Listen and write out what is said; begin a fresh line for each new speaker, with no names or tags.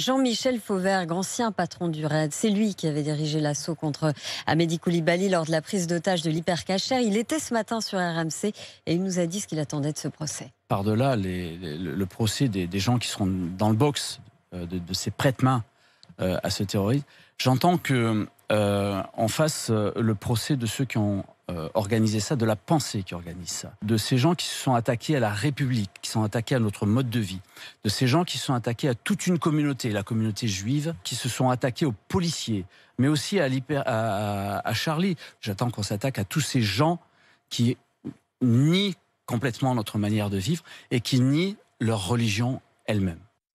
Jean-Michel Fauvergue, ancien patron du RAID, c'est lui qui avait dirigé l'assaut contre Amédi lors de la prise d'otage de l'hypercacher. Il était ce matin sur RMC et il nous a dit ce qu'il attendait de ce procès.
Par-delà le procès des, gens qui seront dans le box, euh, de, ces prêtes-mains euh, à ce terroriste, j'entends que euh, on fasse euh, le procès de ceux qui ont euh, organisé ça, de la pensée qui organise ça, de ces gens qui se sont attaqués à la République, qui sont attaqués à notre mode de vie, de ces gens qui sont attaqués à toute une communauté, la communauté juive, qui se sont attaqués aux policiers, mais aussi à, à, à Charlie. J'attends qu'on s'attaque à tous ces gens qui nient complètement notre manière de vivre et qui nient leur religion elle-même.